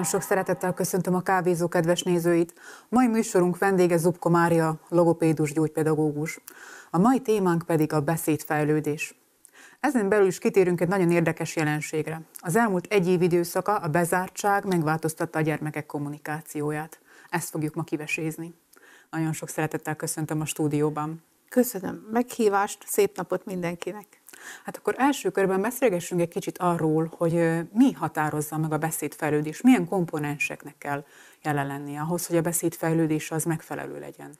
Nagyon sok szeretettel köszöntöm a kávézó kedves nézőit. Mai műsorunk vendége Zubko Mária, logopédus gyógypedagógus. A mai témánk pedig a beszédfejlődés. Ezen belül is kitérünk egy nagyon érdekes jelenségre. Az elmúlt egy év időszaka a bezártság megváltoztatta a gyermekek kommunikációját. Ezt fogjuk ma kivesézni. Nagyon sok szeretettel köszöntöm a stúdióban. Köszönöm meghívást, szép napot mindenkinek! Hát akkor első körben beszélgessünk egy kicsit arról, hogy mi határozza meg a beszédfejlődés, milyen komponenseknek kell jelen lenni ahhoz, hogy a beszédfejlődés az megfelelő legyen.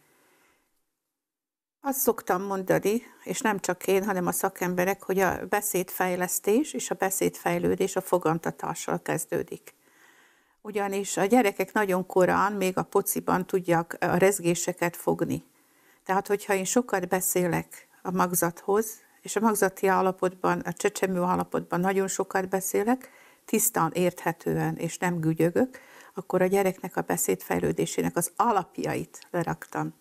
Azt szoktam mondani, és nem csak én, hanem a szakemberek, hogy a beszédfejlesztés és a beszédfejlődés a fogantatással kezdődik. Ugyanis a gyerekek nagyon korán, még a pociban tudják a rezgéseket fogni. Tehát, hogyha én sokat beszélek a magzathoz, és a magzati állapotban, a csecsemő állapotban nagyon sokat beszélek, tisztán, érthetően, és nem gügyögök, akkor a gyereknek a beszédfejlődésének az alapjait leraktam.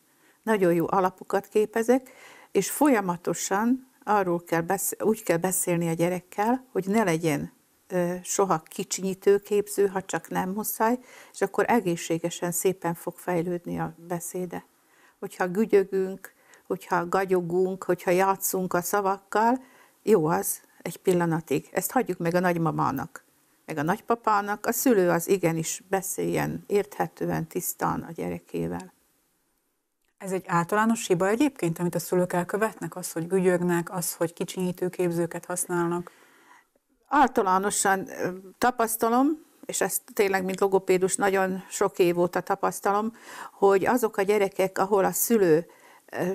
Nagyon jó alapokat képezek, és folyamatosan arról kell beszél, úgy kell beszélni a gyerekkel, hogy ne legyen soha kicsinyítő képző, ha csak nem muszáj, és akkor egészségesen szépen fog fejlődni a beszéde. Hogyha gügyögünk, hogyha gagyogunk, hogyha játszunk a szavakkal, jó az egy pillanatig. Ezt hagyjuk meg a nagymamának, meg a nagypapának. A szülő az igenis beszéljen érthetően, tisztán a gyerekével. Ez egy általános hiba egyébként, amit a szülők elkövetnek? Az, hogy gügyögnek, az, hogy kicsinyítő képzőket használnak? Általánosan tapasztalom, és ezt tényleg, mint logopédus, nagyon sok év óta tapasztalom, hogy azok a gyerekek, ahol a szülő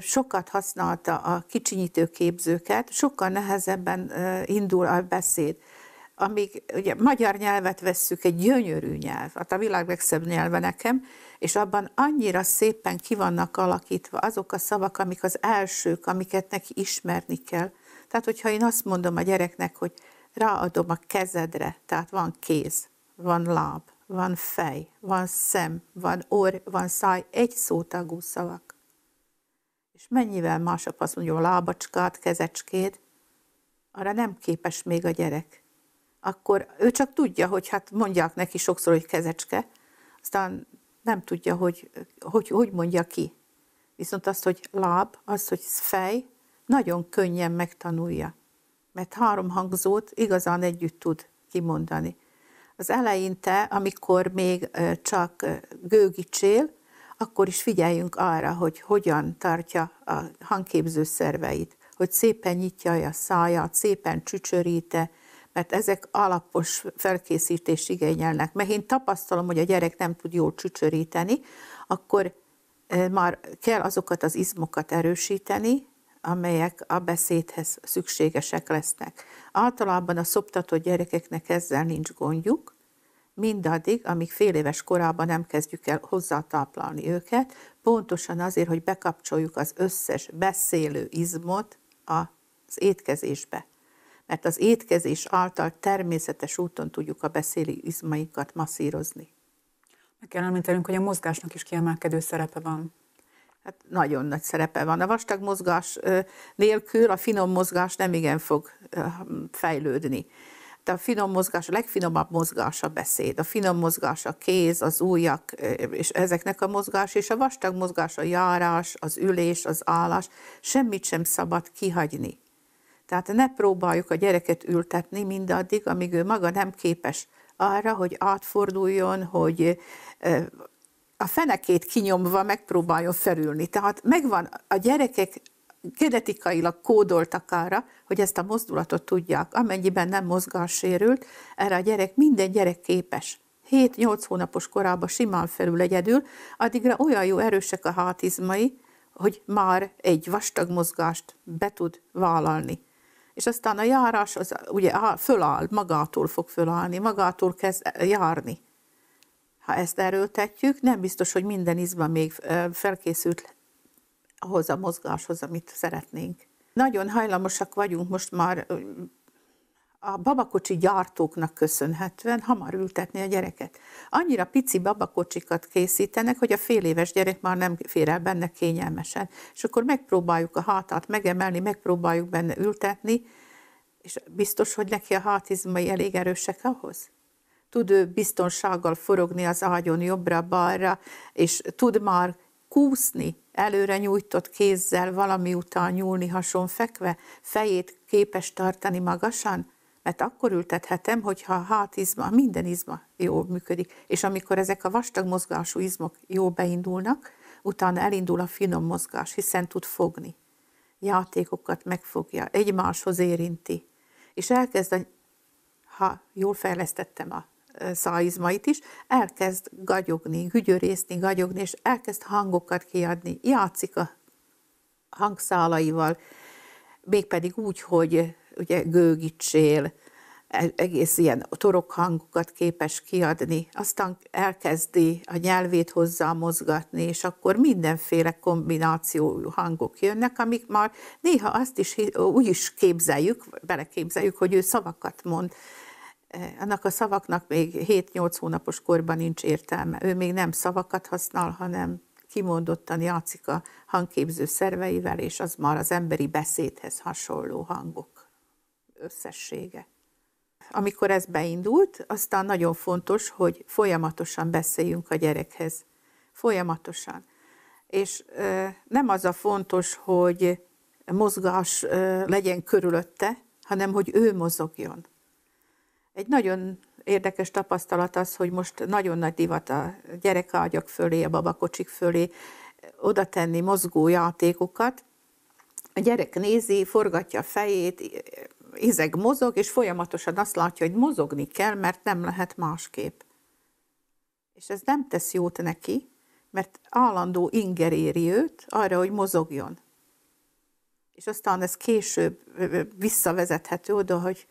sokat használta a kicsinyítő képzőket, sokkal nehezebben indul a beszéd. Amíg ugye magyar nyelvet vesszük, egy gyönyörű nyelv, hát a világ legszebb nyelve nekem, és abban annyira szépen ki vannak alakítva azok a szavak, amik az elsők, amiket neki ismerni kell. Tehát, hogyha én azt mondom a gyereknek, hogy ráadom a kezedre, tehát van kéz, van láb, van fej, van szem, van orr, van száj, egy szótagú szavak és mennyivel másabb az mondja a lábacskát, kezecskét, arra nem képes még a gyerek. Akkor ő csak tudja, hogy hát mondják neki sokszor, hogy kezecske, aztán nem tudja, hogy hogy, hogy mondja ki. Viszont azt, hogy láb, az, hogy fej, nagyon könnyen megtanulja. Mert három hangzót igazán együtt tud kimondani. Az eleinte, amikor még csak gőgicsél, akkor is figyeljünk arra, hogy hogyan tartja a hangképző szerveit, hogy szépen nyitja a száját, szépen csücsöríte, mert ezek alapos felkészítést igényelnek. Mert én tapasztalom, hogy a gyerek nem tud jól csücsöríteni, akkor e, már kell azokat az izmokat erősíteni, amelyek a beszédhez szükségesek lesznek. Általában a szoptatott gyerekeknek ezzel nincs gondjuk, mindaddig, amíg fél éves korában nem kezdjük el hozzátaplalni őket, pontosan azért, hogy bekapcsoljuk az összes beszélő izmot az étkezésbe. Mert az étkezés által természetes úton tudjuk a beszélő izmainkat masszírozni. Meg kell említenünk, hogy a mozgásnak is kiemelkedő szerepe van. Hát nagyon nagy szerepe van. A vastag mozgás nélkül a finom mozgás nem igen fog fejlődni a finom mozgás, a legfinomabb mozgás a beszéd, a finom mozgás a kéz, az ujjak, és ezeknek a mozgás, és a vastag mozgás a járás, az ülés, az állás, semmit sem szabad kihagyni. Tehát ne próbáljuk a gyereket ültetni mindaddig, amíg ő maga nem képes arra, hogy átforduljon, hogy a fenekét kinyomva megpróbáljon felülni. Tehát megvan a gyerekek genetikailag kódoltak arra, hogy ezt a mozdulatot tudják. Amennyiben nem mozgássérült, erre a gyerek, minden gyerek képes. 7-8 hónapos korában simán felül egyedül, addigra olyan jó erősek a hátizmai, hogy már egy vastag mozgást be tud vállalni. És aztán a járás, az ugye föláll, magától fog fölállni, magától kezd járni. Ha ezt erőltetjük, nem biztos, hogy minden izma még felkészült ahhoz a mozgáshoz, amit szeretnénk. Nagyon hajlamosak vagyunk most már a babakocsi gyártóknak köszönhetően hamar ültetni a gyereket. Annyira pici babakocsikat készítenek, hogy a fél éves gyerek már nem fér el benne kényelmesen. És akkor megpróbáljuk a hátát megemelni, megpróbáljuk benne ültetni, és biztos, hogy neki a hátizmai elég erősek ahhoz? Tud ő biztonsággal forogni az ágyon jobbra-balra, és tud már kúszni, előre nyújtott kézzel valami után nyúlni hason fekve, fejét képes tartani magasan, mert akkor ültethetem, hogyha a hát izma, minden izma jól működik, és amikor ezek a vastag mozgású izmok jól beindulnak, utána elindul a finom mozgás, hiszen tud fogni. Játékokat megfogja, egymáshoz érinti, és elkezd, a, ha jól fejlesztettem a szaizmait is, elkezd gagyogni, gügyörészni, gagyogni, és elkezd hangokat kiadni, játszik a hangszálaival, mégpedig úgy, hogy ugye gőgicsél, e- egész ilyen torokhangokat képes kiadni, aztán elkezdi a nyelvét hozzá mozgatni, és akkor mindenféle kombináció hangok jönnek, amik már néha azt is úgy is képzeljük, beleképzeljük, hogy ő szavakat mond, annak a szavaknak még 7-8 hónapos korban nincs értelme. Ő még nem szavakat használ, hanem kimondottan játszik a hangképző szerveivel, és az már az emberi beszédhez hasonló hangok összessége. Amikor ez beindult, aztán nagyon fontos, hogy folyamatosan beszéljünk a gyerekhez. Folyamatosan. És ö, nem az a fontos, hogy mozgás ö, legyen körülötte, hanem hogy ő mozogjon egy nagyon érdekes tapasztalat az, hogy most nagyon nagy divat a gyerekágyak fölé, a babakocsik fölé oda tenni mozgó játékokat. A gyerek nézi, forgatja a fejét, izeg mozog, és folyamatosan azt látja, hogy mozogni kell, mert nem lehet másképp. És ez nem tesz jót neki, mert állandó inger éri őt arra, hogy mozogjon. És aztán ez később visszavezethető oda, hogy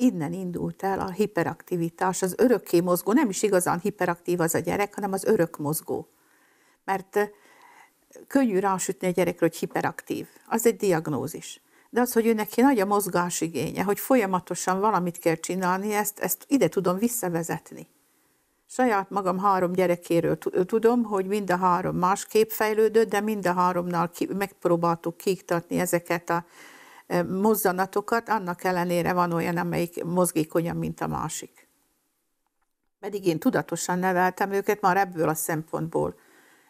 innen indult el a hiperaktivitás, az örökké mozgó, nem is igazán hiperaktív az a gyerek, hanem az örök mozgó. Mert könnyű rásütni a gyerekre, hogy hiperaktív. Az egy diagnózis. De az, hogy ő neki nagy a igénye, hogy folyamatosan valamit kell csinálni, ezt, ezt ide tudom visszavezetni. Saját magam három gyerekéről tudom, hogy mind a három másképp fejlődött, de mind a háromnal ki, megpróbáltuk kiiktatni ezeket a mozzanatokat, annak ellenére van olyan, amelyik mozgékonyabb, mint a másik. Pedig én tudatosan neveltem őket már ebből a szempontból,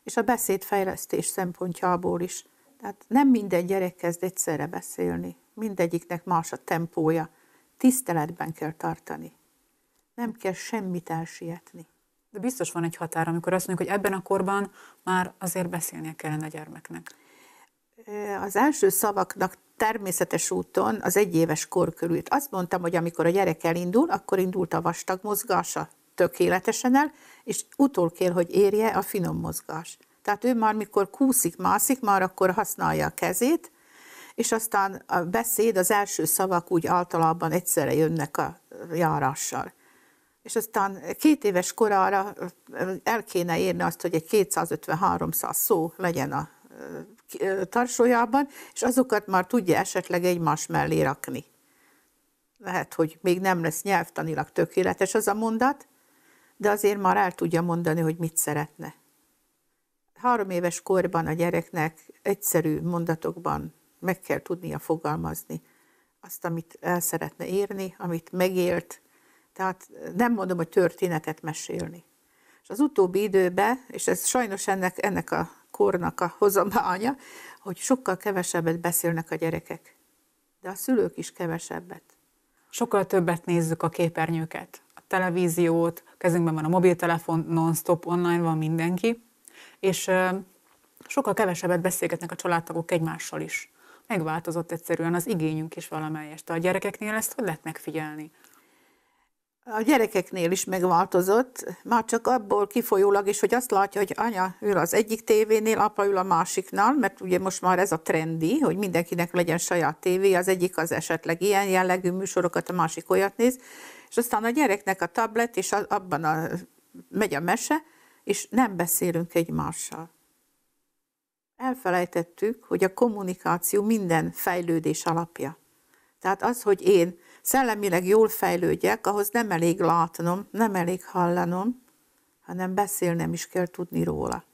és a beszédfejlesztés szempontjából is. Tehát nem minden gyerek kezd egyszerre beszélni, mindegyiknek más a tempója. Tiszteletben kell tartani. Nem kell semmit elsietni. De biztos van egy határ, amikor azt mondjuk, hogy ebben a korban már azért beszélnie kellene a gyermeknek. Az első szavaknak természetes úton az egyéves kor körül. Azt mondtam, hogy amikor a gyerek elindul, akkor indult a vastag mozgása tökéletesen el, és utól kell, hogy érje a finom mozgás. Tehát ő már, mikor kúszik, mászik, már akkor használja a kezét, és aztán a beszéd, az első szavak úgy általában egyszerre jönnek a járással. És aztán két éves korára el kéne érni azt, hogy egy 250-300 szó legyen a tarsójában, és azokat már tudja esetleg egymás mellé rakni. Lehet, hogy még nem lesz nyelvtanilag tökéletes az a mondat, de azért már el tudja mondani, hogy mit szeretne. Három éves korban a gyereknek egyszerű mondatokban meg kell tudnia fogalmazni azt, amit el szeretne érni, amit megélt. Tehát nem mondom, hogy történetet mesélni. És az utóbbi időben, és ez sajnos ennek, ennek a kornak a hozamánya, hogy sokkal kevesebbet beszélnek a gyerekek, de a szülők is kevesebbet. Sokkal többet nézzük a képernyőket, a televíziót, a kezünkben van a mobiltelefon, non-stop online van mindenki, és sokkal kevesebbet beszélgetnek a családtagok egymással is. Megváltozott egyszerűen az igényünk is valamelyest. A gyerekeknél ezt hogy lehet megfigyelni? a gyerekeknél is megváltozott, már csak abból kifolyólag is, hogy azt látja, hogy anya ül az egyik tévénél, apa ül a másiknál, mert ugye most már ez a trendi, hogy mindenkinek legyen saját tévé, az egyik az esetleg ilyen jellegű műsorokat, a másik olyat néz, és aztán a gyereknek a tablet, és abban a, megy a mese, és nem beszélünk egymással. Elfelejtettük, hogy a kommunikáció minden fejlődés alapja. Tehát az, hogy én szellemileg jól fejlődjek, ahhoz nem elég látnom, nem elég hallanom, hanem beszélnem is kell tudni róla.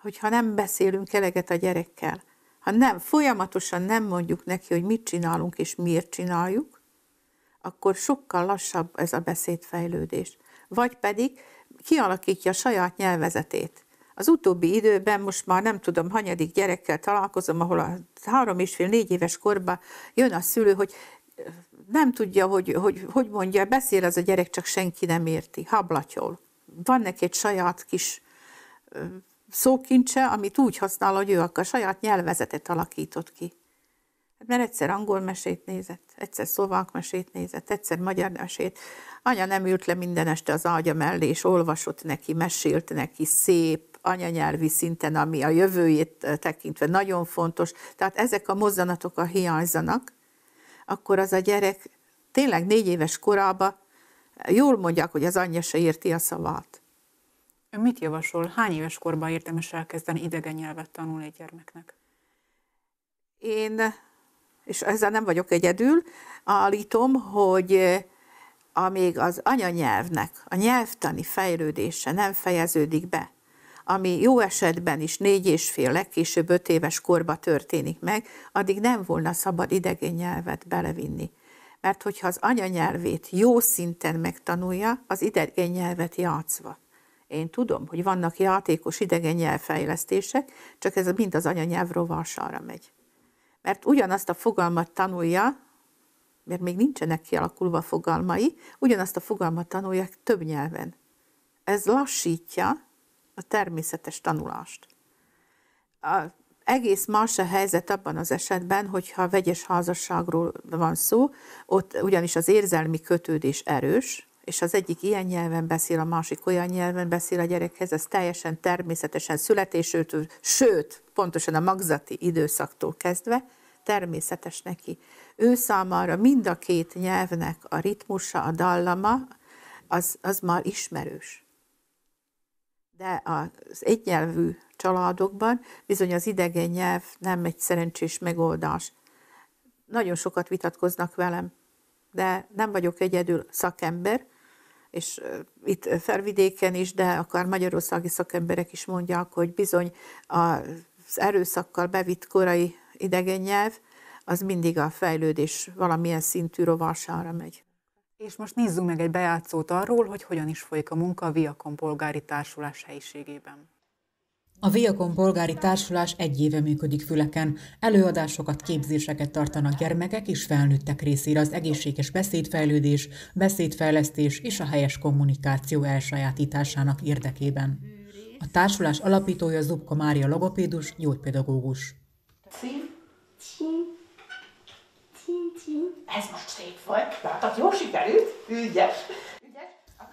Hogyha nem beszélünk eleget a gyerekkel, ha nem, folyamatosan nem mondjuk neki, hogy mit csinálunk és miért csináljuk, akkor sokkal lassabb ez a beszédfejlődés. Vagy pedig kialakítja a saját nyelvezetét. Az utóbbi időben most már nem tudom, hanyadik gyerekkel találkozom, ahol a három és fél, négy éves korban jön a szülő, hogy nem tudja, hogy, hogy hogy mondja, beszél az a gyerek, csak senki nem érti, hablatyol. Van neki egy saját kis szókincse, amit úgy használ, hogy ő a saját nyelvezetet alakított ki. Hát mert egyszer angol mesét nézett, egyszer szlovák mesét nézett, egyszer magyar mesét. Anya nem ült le minden este az ágya mellé, és olvasott neki, mesélt neki szép anyanyelvi szinten, ami a jövőjét tekintve nagyon fontos. Tehát ezek a mozzanatok a hiányzanak, akkor az a gyerek tényleg négy éves korában jól mondják, hogy az anyja se érti a szavát. Ön mit javasol? Hány éves korban érdemes elkezdeni idegen nyelvet tanulni egy gyermeknek? Én, és ezzel nem vagyok egyedül, állítom, hogy eh, amíg az anyanyelvnek a nyelvtani fejlődése nem fejeződik be, ami jó esetben is négy és fél, legkésőbb öt éves korba történik meg, addig nem volna szabad idegen nyelvet belevinni. Mert hogyha az anyanyelvét jó szinten megtanulja, az idegen nyelvet játszva. Én tudom, hogy vannak játékos idegen nyelvfejlesztések, csak ez mind az anyanyelv rovására megy. Mert ugyanazt a fogalmat tanulja, mert még nincsenek kialakulva fogalmai, ugyanazt a fogalmat tanulják több nyelven. Ez lassítja, a természetes tanulást. A egész más a helyzet abban az esetben, hogyha vegyes házasságról van szó, ott ugyanis az érzelmi kötődés erős, és az egyik ilyen nyelven beszél, a másik olyan nyelven beszél a gyerekhez, ez teljesen természetesen születésőtől, sőt, pontosan a magzati időszaktól kezdve természetes neki. Ő számára mind a két nyelvnek a ritmusa, a dallama, az, az már ismerős. De az egynyelvű családokban bizony az idegen nyelv nem egy szerencsés megoldás. Nagyon sokat vitatkoznak velem, de nem vagyok egyedül szakember, és itt felvidéken is, de akár magyarországi szakemberek is mondják, hogy bizony az erőszakkal bevitt korai idegen nyelv, az mindig a fejlődés valamilyen szintű rovására megy. És most nézzünk meg egy bejátszót arról, hogy hogyan is folyik a munka a Viakon Polgári Társulás helyiségében. A Viakon Polgári Társulás egy éve működik Füleken. Előadásokat, képzéseket tartanak gyermekek és felnőttek részére az egészséges beszédfejlődés, beszédfejlesztés és a helyes kommunikáció elsajátításának érdekében. A társulás alapítója Zubka Mária logopédus, gyógypedagógus. Cím? Cím ez most szép volt. Látok, jó sikerült? Ügyes.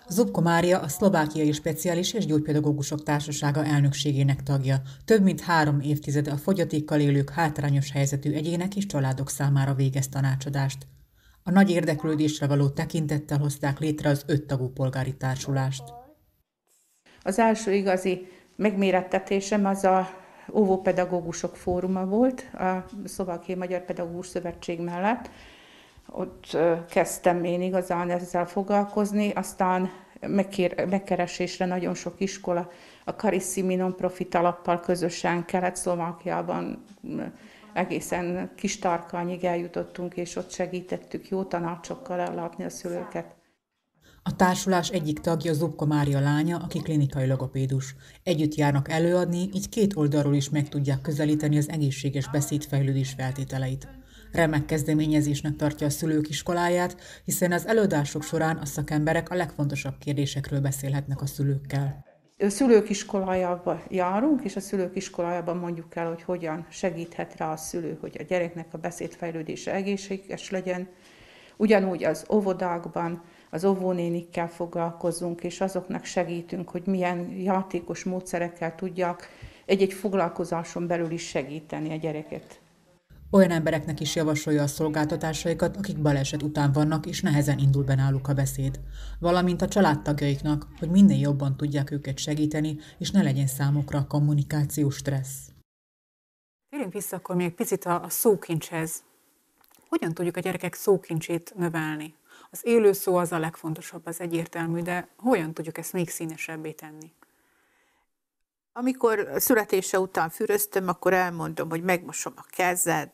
Zubko Mária a Szlovákiai Speciális és Gyógypedagógusok Társasága elnökségének tagja. Több mint három évtizede a fogyatékkal élők hátrányos helyzetű egyének és családok számára végez tanácsadást. A nagy érdeklődésre való tekintettel hozták létre az öttagú polgári társulást. Az első igazi megmérettetésem az a óvópedagógusok fóruma volt a Szlovákiai Magyar Pedagógus Szövetség mellett. Ott kezdtem én igazán ezzel foglalkozni, aztán megkér, megkeresésre nagyon sok iskola a Karissimi non-profit alappal közösen Kelet-Szlovákiában egészen kis tarkányig eljutottunk, és ott segítettük jó tanácsokkal ellátni a szülőket. A társulás egyik tagja Zubko Mária lánya, aki klinikai logopédus. Együtt járnak előadni, így két oldalról is meg tudják közelíteni az egészséges beszédfejlődés feltételeit. Remek kezdeményezésnek tartja a szülők iskoláját, hiszen az előadások során a szakemberek a legfontosabb kérdésekről beszélhetnek a szülőkkel. A szülők járunk, és a szülők iskolájában mondjuk el, hogy hogyan segíthet rá a szülő, hogy a gyereknek a beszédfejlődése egészséges legyen. Ugyanúgy az óvodákban, az óvónénikkel foglalkozunk, és azoknak segítünk, hogy milyen játékos módszerekkel tudjak egy-egy foglalkozáson belül is segíteni a gyereket. Olyan embereknek is javasolja a szolgáltatásaikat, akik baleset után vannak, és nehezen indul be náluk a beszéd. Valamint a családtagjaiknak, hogy minél jobban tudják őket segíteni, és ne legyen számukra kommunikációs stressz. Térjünk vissza akkor még picit a, a szókincshez. Hogyan tudjuk a gyerekek szókincsét növelni? Az élő szó az a legfontosabb, az egyértelmű, de hogyan tudjuk ezt még színesebbé tenni? Amikor születése után füröztem, akkor elmondom, hogy megmosom a kezed,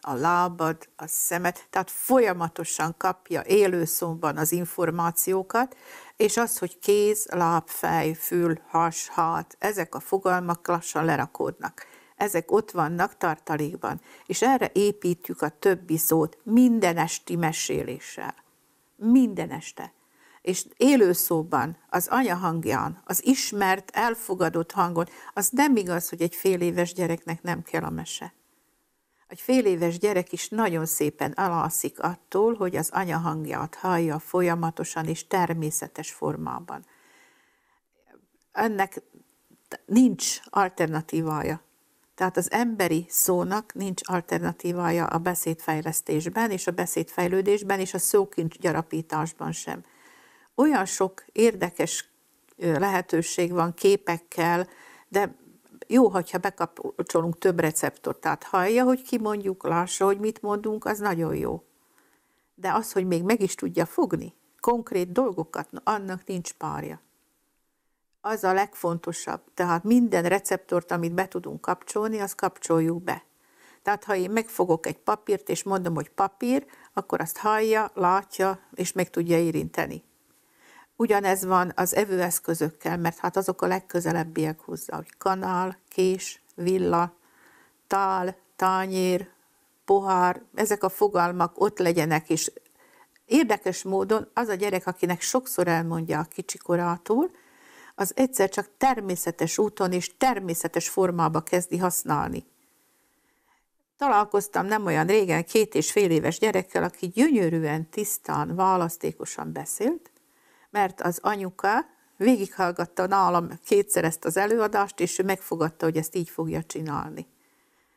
a lábad, a szemed, tehát folyamatosan kapja élőszomban az információkat, és az, hogy kéz, láb, fej, fül, has, hát, ezek a fogalmak lassan lerakódnak. Ezek ott vannak tartalékban, és erre építjük a többi szót minden esti meséléssel minden este. És élőszóban, az hangján, az ismert, elfogadott hangon, az nem igaz, hogy egy fél éves gyereknek nem kell a mese. Egy fél éves gyerek is nagyon szépen alalszik attól, hogy az anyahangját hallja folyamatosan és természetes formában. Ennek nincs alternatívája. Tehát az emberi szónak nincs alternatívája a beszédfejlesztésben, és a beszédfejlődésben, és a szókincs gyarapításban sem. Olyan sok érdekes lehetőség van képekkel, de jó, hogyha bekapcsolunk több receptort, tehát hallja, hogy ki mondjuk, lássa, hogy mit mondunk, az nagyon jó. De az, hogy még meg is tudja fogni konkrét dolgokat, annak nincs párja az a legfontosabb. Tehát minden receptort, amit be tudunk kapcsolni, azt kapcsoljuk be. Tehát ha én megfogok egy papírt, és mondom, hogy papír, akkor azt hallja, látja, és meg tudja érinteni. Ugyanez van az evőeszközökkel, mert hát azok a legközelebbiek hozzá, hogy kanál, kés, villa, tál, tányér, pohár, ezek a fogalmak ott legyenek, és érdekes módon az a gyerek, akinek sokszor elmondja a kicsikorától, az egyszer csak természetes úton és természetes formába kezdi használni. Találkoztam nem olyan régen két és fél éves gyerekkel, aki gyönyörűen, tisztán, választékosan beszélt, mert az anyuka végighallgatta nálam kétszer ezt az előadást, és ő megfogadta, hogy ezt így fogja csinálni.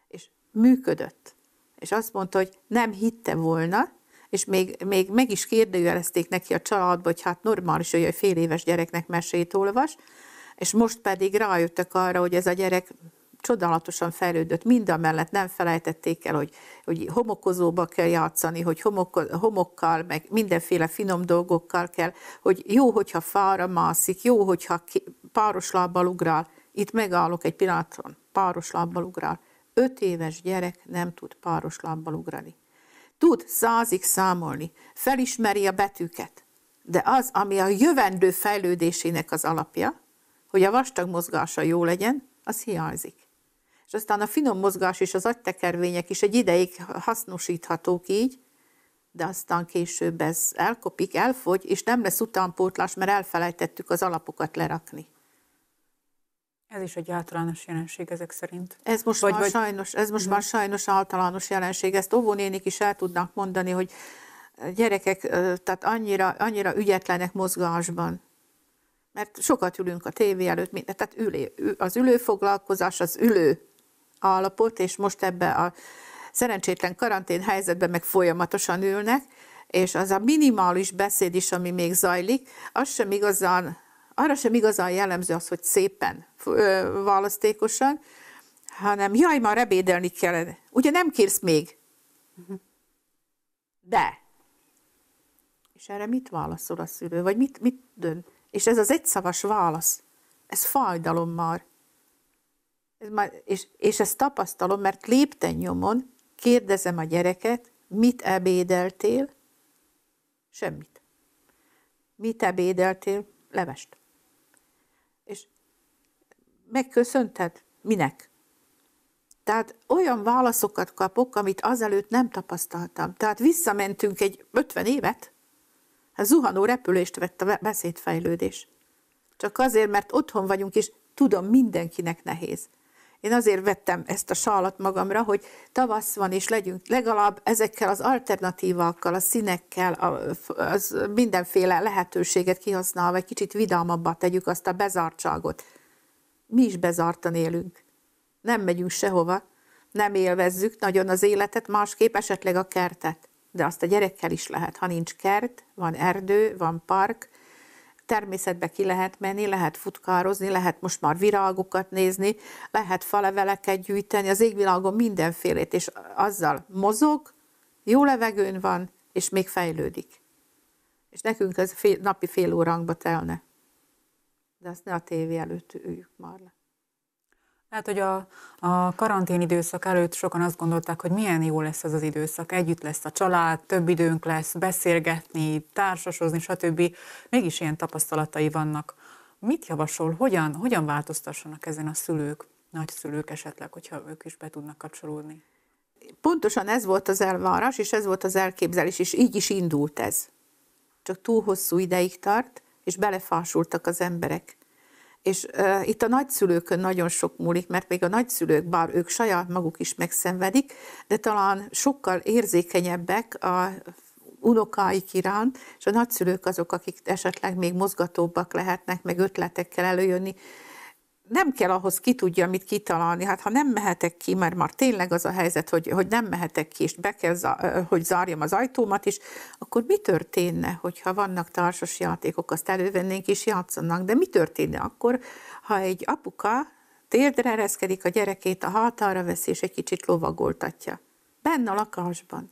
És működött. És azt mondta, hogy nem hitte volna, és még, még meg is kérdőjelezték neki a családba, hogy hát normális, hogy a fél éves gyereknek mesét olvas, és most pedig rájöttek arra, hogy ez a gyerek csodálatosan fejlődött, mind a mellett nem felejtették el, hogy, hogy homokozóba kell játszani, hogy homok homokkal, meg mindenféle finom dolgokkal kell, hogy jó, hogyha fára mászik, jó, hogyha ki, páros lábbal ugrál, itt megállok egy pillanatban, páros lábbal ugrál. Öt éves gyerek nem tud páros lábbal ugrani tud százig számolni, felismeri a betűket. De az, ami a jövendő fejlődésének az alapja, hogy a vastag mozgása jó legyen, az hiányzik és aztán a finom mozgás és az agytekervények is egy ideig hasznosíthatók így, de aztán később ez elkopik, elfogy, és nem lesz utánpótlás, mert elfelejtettük az alapokat lerakni. Ez is egy általános jelenség ezek szerint. Ez most, vagy, már, vagy... Sajnos, ez most mhm. már sajnos általános jelenség. Ezt óvónénik is el tudnak mondani, hogy gyerekek tehát annyira, annyira ügyetlenek mozgásban. Mert sokat ülünk a tévé előtt, mint, tehát ülé, az ülőfoglalkozás, az ülő állapot, és most ebbe a szerencsétlen karantén helyzetben meg folyamatosan ülnek, és az a minimális beszéd is, ami még zajlik, az sem igazán arra sem igazán jellemző az, hogy szépen választékosan, hanem jaj, már ebédelni kellene. Ugye nem kérsz még? De. És erre mit válaszol a szülő? Vagy mit, mit dönt? És ez az egyszavas válasz, ez fájdalom már. Ez már és, és ezt tapasztalom, mert lépten nyomon kérdezem a gyereket, mit ebédeltél? Semmit. Mit ebédeltél? Levest. És megköszönted? Minek? Tehát olyan válaszokat kapok, amit azelőtt nem tapasztaltam. Tehát visszamentünk egy 50 évet, a hát zuhanó repülést vett a beszédfejlődés. Csak azért, mert otthon vagyunk, és tudom, mindenkinek nehéz. Én azért vettem ezt a sálat magamra, hogy tavasz van, és legyünk legalább ezekkel az alternatívakkal, a színekkel, a, az mindenféle lehetőséget kihasználva, egy kicsit vidámabbá tegyük azt a bezártságot. Mi is bezártan élünk. Nem megyünk sehova, nem élvezzük nagyon az életet, másképp esetleg a kertet. De azt a gyerekkel is lehet. Ha nincs kert, van erdő, van park, természetbe ki lehet menni, lehet futkározni, lehet most már virágokat nézni, lehet faleveleket gyűjteni, az égvilágon mindenfélét, és azzal mozog, jó levegőn van, és még fejlődik. És nekünk ez fél, napi fél óránkba telne. De azt ne a tévé előtt üljük már le. Lehet, hogy a, a karantén időszak előtt sokan azt gondolták, hogy milyen jó lesz ez az időszak, együtt lesz a család, több időnk lesz beszélgetni, társasozni, stb. Mégis ilyen tapasztalatai vannak. Mit javasol, hogyan, hogyan változtassanak ezen a szülők, nagyszülők esetleg, hogyha ők is be tudnak kapcsolódni? Pontosan ez volt az elvárás, és ez volt az elképzelés, és így is indult ez. Csak túl hosszú ideig tart, és belefásultak az emberek és uh, itt a nagyszülőkön nagyon sok múlik, mert még a nagyszülők, bár ők saját maguk is megszenvedik, de talán sokkal érzékenyebbek a unokáik iránt, és a nagyszülők azok, akik esetleg még mozgatóbbak lehetnek, meg ötletekkel előjönni nem kell ahhoz ki tudja, mit kitalálni. Hát ha nem mehetek ki, mert már tényleg az a helyzet, hogy, hogy nem mehetek ki, és be kell, hogy zárjam az ajtómat is, akkor mi történne, hogyha vannak társas játékok, azt elővennénk és játszanak, de mi történne akkor, ha egy apuka térdre ereszkedik a gyerekét, a hátára veszi, és egy kicsit lovagoltatja. Benne a lakásban.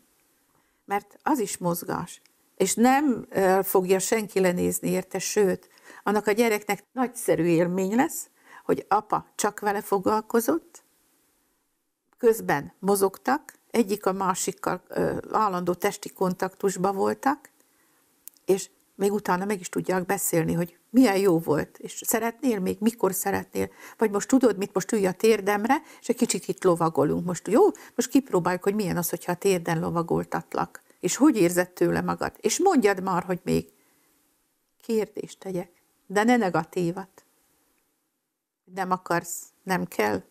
Mert az is mozgás. És nem fogja senki lenézni érte, sőt, annak a gyereknek nagyszerű élmény lesz, hogy apa csak vele foglalkozott, közben mozogtak, egyik a másikkal ö, állandó testi kontaktusba voltak, és még utána meg is tudják beszélni, hogy milyen jó volt, és szeretnél még, mikor szeretnél, vagy most tudod, mit most ülj a térdemre, és egy kicsit itt lovagolunk. Most jó, most kipróbáljuk, hogy milyen az, hogyha a térden lovagoltatlak, és hogy érzed tőle magad, és mondjad már, hogy még kérdést tegyek, de ne negatívat nem akarsz, nem kell.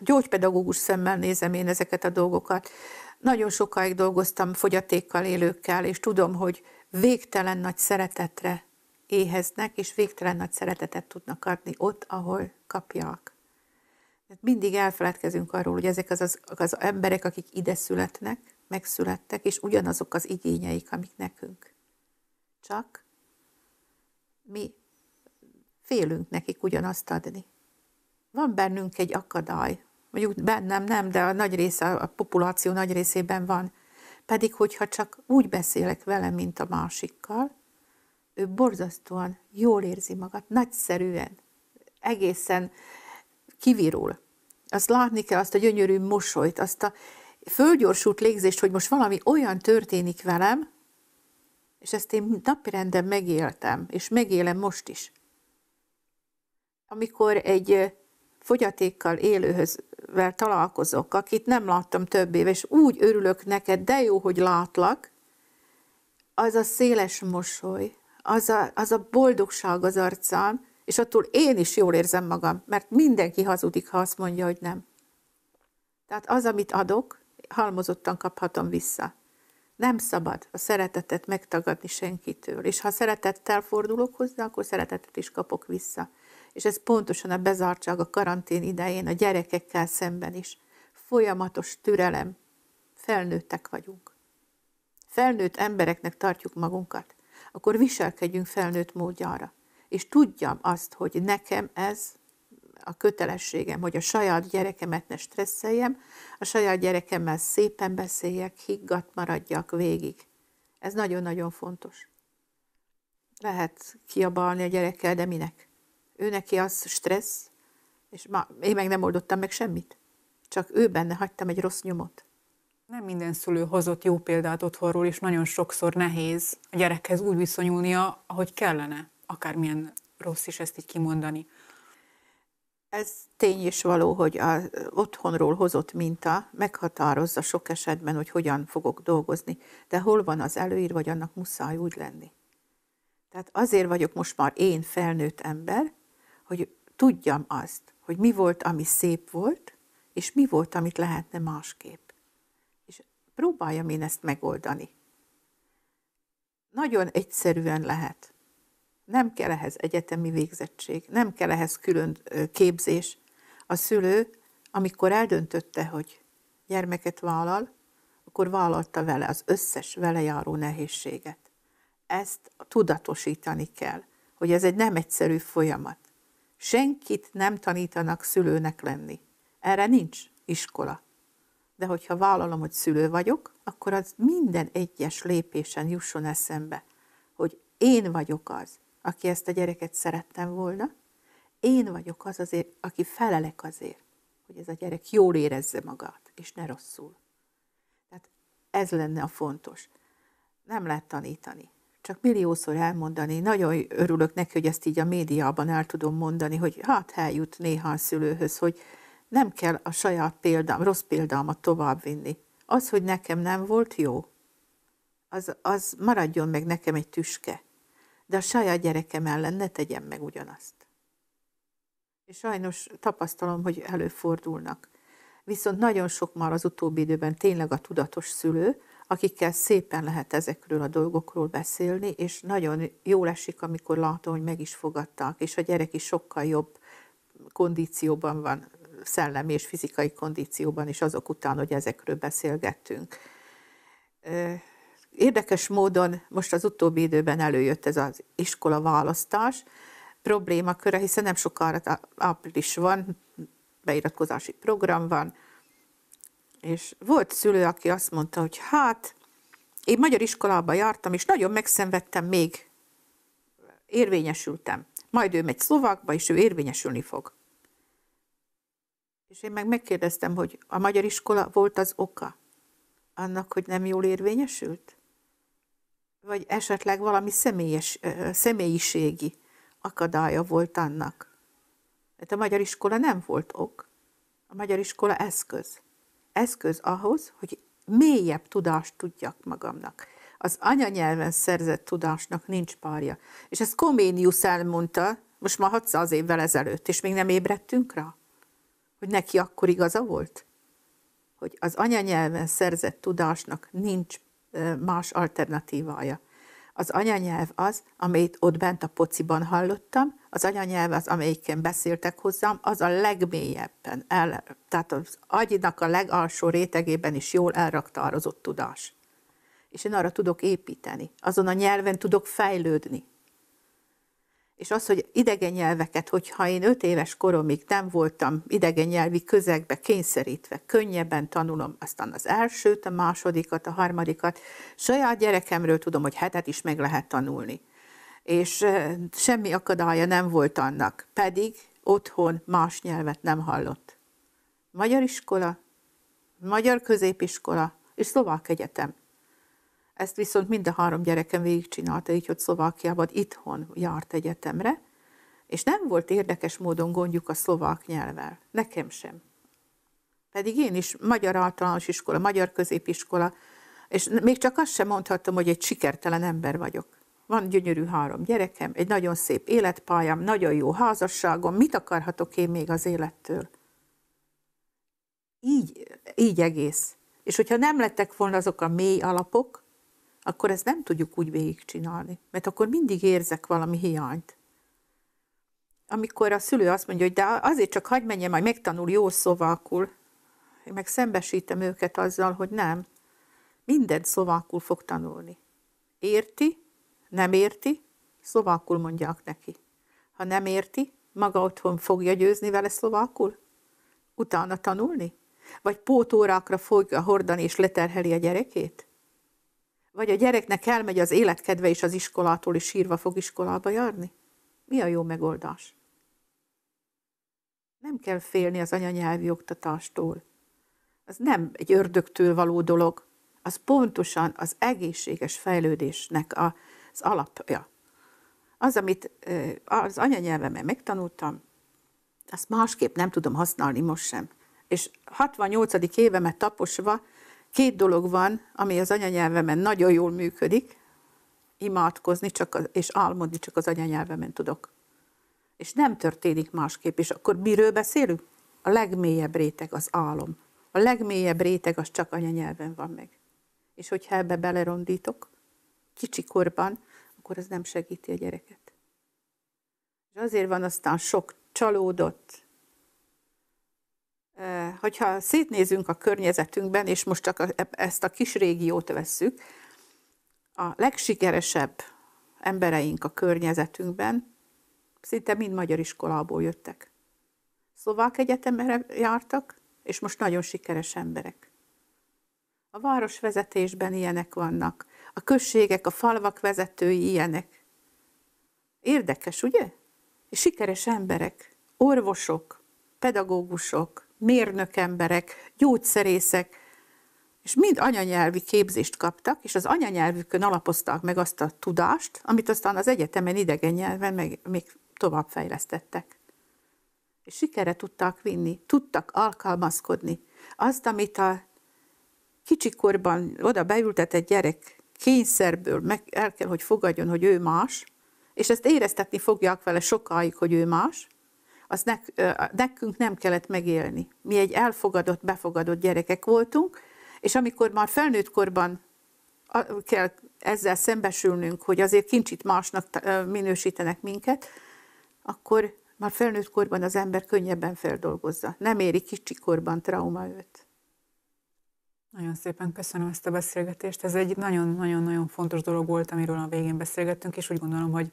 Gyógypedagógus szemmel nézem én ezeket a dolgokat. Nagyon sokáig dolgoztam fogyatékkal élőkkel, és tudom, hogy végtelen nagy szeretetre éheznek, és végtelen nagy szeretetet tudnak adni ott, ahol kapják. Mert mindig elfeledkezünk arról, hogy ezek az, az, az emberek, akik ide születnek, megszülettek, és ugyanazok az igényeik, amik nekünk. Csak mi félünk nekik ugyanazt adni van bennünk egy akadály. Mondjuk bennem nem, de a nagy része, a populáció nagy részében van. Pedig, hogyha csak úgy beszélek vele, mint a másikkal, ő borzasztóan jól érzi magát, nagyszerűen, egészen kivirul. Azt látni kell, azt a gyönyörű mosolyt, azt a fölgyorsult légzést, hogy most valami olyan történik velem, és ezt én napirenden megéltem, és megélem most is. Amikor egy fogyatékkal élőhöz találkozok, akit nem láttam több éve, és úgy örülök neked, de jó, hogy látlak, az a széles mosoly, az a, az a boldogság az arcán, és attól én is jól érzem magam, mert mindenki hazudik, ha azt mondja, hogy nem. Tehát az, amit adok, halmozottan kaphatom vissza. Nem szabad a szeretetet megtagadni senkitől, és ha szeretettel fordulok hozzá, akkor szeretetet is kapok vissza és ez pontosan a bezártság a karantén idején a gyerekekkel szemben is. Folyamatos türelem. Felnőttek vagyunk. Felnőtt embereknek tartjuk magunkat. Akkor viselkedjünk felnőtt módjára. És tudjam azt, hogy nekem ez a kötelességem, hogy a saját gyerekemet ne stresszeljem, a saját gyerekemmel szépen beszéljek, higgadt maradjak végig. Ez nagyon-nagyon fontos. Lehet kiabálni a gyerekkel, de minek? Ő neki az stressz, és ma, én meg nem oldottam meg semmit. Csak ő benne hagytam egy rossz nyomot. Nem minden szülő hozott jó példát otthonról, és nagyon sokszor nehéz a gyerekhez úgy viszonyulnia, ahogy kellene, akármilyen rossz is ezt így kimondani. Ez tény és való, hogy a otthonról hozott minta meghatározza sok esetben, hogy hogyan fogok dolgozni, de hol van az előír, vagy annak muszáj úgy lenni. Tehát azért vagyok most már én felnőtt ember, hogy tudjam azt, hogy mi volt, ami szép volt, és mi volt, amit lehetne másképp. És próbáljam én ezt megoldani. Nagyon egyszerűen lehet. Nem kell ehhez egyetemi végzettség, nem kell ehhez külön képzés. A szülő, amikor eldöntötte, hogy gyermeket vállal, akkor vállalta vele az összes vele járó nehézséget. Ezt tudatosítani kell, hogy ez egy nem egyszerű folyamat. Senkit nem tanítanak szülőnek lenni. Erre nincs iskola. De hogyha vállalom, hogy szülő vagyok, akkor az minden egyes lépésen jusson eszembe, hogy én vagyok az, aki ezt a gyereket szerettem volna, én vagyok az azért, aki felelek azért, hogy ez a gyerek jól érezze magát, és ne rosszul. Tehát ez lenne a fontos. Nem lehet tanítani csak milliószor elmondani. Nagyon örülök neki, hogy ezt így a médiában el tudom mondani, hogy hát eljut néha a szülőhöz, hogy nem kell a saját példám, rossz példámat továbbvinni. Az, hogy nekem nem volt jó, az, az maradjon meg nekem egy tüske. De a saját gyerekem ellen ne tegyem meg ugyanazt. És sajnos tapasztalom, hogy előfordulnak. Viszont nagyon sok már az utóbbi időben tényleg a tudatos szülő, akikkel szépen lehet ezekről a dolgokról beszélni, és nagyon jól esik, amikor látom, hogy meg is fogadtak, és a gyerek is sokkal jobb kondícióban van, szellemi és fizikai kondícióban is azok után, hogy ezekről beszélgettünk. Érdekes módon most az utóbbi időben előjött ez az iskola választás problémaköre, hiszen nem sokára április van, beiratkozási program van, és volt szülő, aki azt mondta, hogy hát, én magyar iskolába jártam, és nagyon megszenvedtem, még érvényesültem. Majd ő megy szlovákba, és ő érvényesülni fog. És én meg megkérdeztem, hogy a magyar iskola volt az oka annak, hogy nem jól érvényesült? Vagy esetleg valami személyes, személyiségi akadálya volt annak? Tehát a magyar iskola nem volt ok. A magyar iskola eszköz eszköz ahhoz, hogy mélyebb tudást tudjak magamnak. Az anyanyelven szerzett tudásnak nincs párja. És ezt Koméniusz elmondta, most már 600 évvel ezelőtt, és még nem ébredtünk rá, hogy neki akkor igaza volt, hogy az anyanyelven szerzett tudásnak nincs más alternatívája. Az anyanyelv az, amelyet ott bent a pociban hallottam, az anyanyelv az, amelyiken beszéltek hozzám, az a legmélyebben, el, tehát az agynak a legalsó rétegében is jól elraktározott tudás. És én arra tudok építeni, azon a nyelven tudok fejlődni. És az, hogy idegen nyelveket, hogyha én öt éves koromig nem voltam idegen nyelvi közegbe kényszerítve, könnyebben tanulom aztán az elsőt, a másodikat, a harmadikat, saját gyerekemről tudom, hogy hetet is meg lehet tanulni. És semmi akadálya nem volt annak, pedig otthon más nyelvet nem hallott. Magyar iskola, magyar középiskola és szlovák egyetem. Ezt viszont mind a három gyerekem végigcsinálta, így, hogy Szlovákiában itthon járt egyetemre, és nem volt érdekes módon gondjuk a szlovák nyelvvel. Nekem sem. Pedig én is magyar általános iskola, magyar középiskola, és még csak azt sem mondhattam, hogy egy sikertelen ember vagyok. Van gyönyörű három gyerekem, egy nagyon szép életpályám, nagyon jó házasságom, mit akarhatok én még az élettől? Így, így egész. És hogyha nem lettek volna azok a mély alapok, akkor ezt nem tudjuk úgy végigcsinálni, mert akkor mindig érzek valami hiányt. Amikor a szülő azt mondja, hogy de azért csak hagyd menjen, majd megtanul jó szovákul, én meg szembesítem őket azzal, hogy nem, minden szovákul fog tanulni. Érti, nem érti, szovákul mondják neki. Ha nem érti, maga otthon fogja győzni vele szlovákul? Utána tanulni? Vagy pótórákra fogja hordani és leterheli a gyerekét? Vagy a gyereknek elmegy az életkedve és az iskolától, is sírva fog iskolába járni? Mi a jó megoldás? Nem kell félni az anyanyelvi oktatástól. Az nem egy ördögtől való dolog, az pontosan az egészséges fejlődésnek az alapja. Az, amit az anyanyelvemen megtanultam, azt másképp nem tudom használni most sem. És 68. évemet taposva Két dolog van, ami az anyanyelvemen nagyon jól működik, imádkozni csak az, és álmodni csak az anyanyelvemen tudok. És nem történik másképp, és akkor miről beszélünk? A legmélyebb réteg az álom. A legmélyebb réteg az csak anyanyelven van meg. És hogyha ebbe belerondítok, kicsikorban, akkor az nem segíti a gyereket. És azért van aztán sok csalódott, hogyha szétnézünk a környezetünkben, és most csak e, ezt a kis régiót vesszük, a legsikeresebb embereink a környezetünkben szinte mind magyar iskolából jöttek. Szlovák egyetemre jártak, és most nagyon sikeres emberek. A városvezetésben ilyenek vannak, a községek, a falvak vezetői ilyenek. Érdekes, ugye? És sikeres emberek, orvosok, pedagógusok, mérnökemberek, gyógyszerészek, és mind anyanyelvi képzést kaptak, és az anyanyelvükön alapozták meg azt a tudást, amit aztán az egyetemen idegen nyelven meg, még továbbfejlesztettek. És sikere tudták vinni, tudtak alkalmazkodni. Azt, amit a kicsikorban oda beültetett gyerek kényszerből meg el kell, hogy fogadjon, hogy ő más, és ezt éreztetni fogják vele sokáig, hogy ő más, az nek, nekünk nem kellett megélni. Mi egy elfogadott, befogadott gyerekek voltunk, és amikor már felnőtt korban kell ezzel szembesülnünk, hogy azért kincsit másnak minősítenek minket, akkor már felnőtt korban az ember könnyebben feldolgozza. Nem éri korban trauma őt. Nagyon szépen köszönöm ezt a beszélgetést. Ez egy nagyon-nagyon-nagyon fontos dolog volt, amiről a végén beszélgettünk, és úgy gondolom, hogy,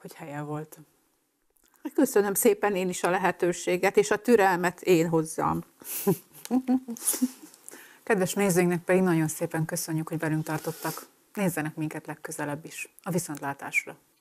hogy helye volt. Köszönöm szépen én is a lehetőséget, és a türelmet én hozzám. Kedves nézőinknek pedig nagyon szépen köszönjük, hogy velünk tartottak. Nézzenek minket legközelebb is. A viszontlátásra!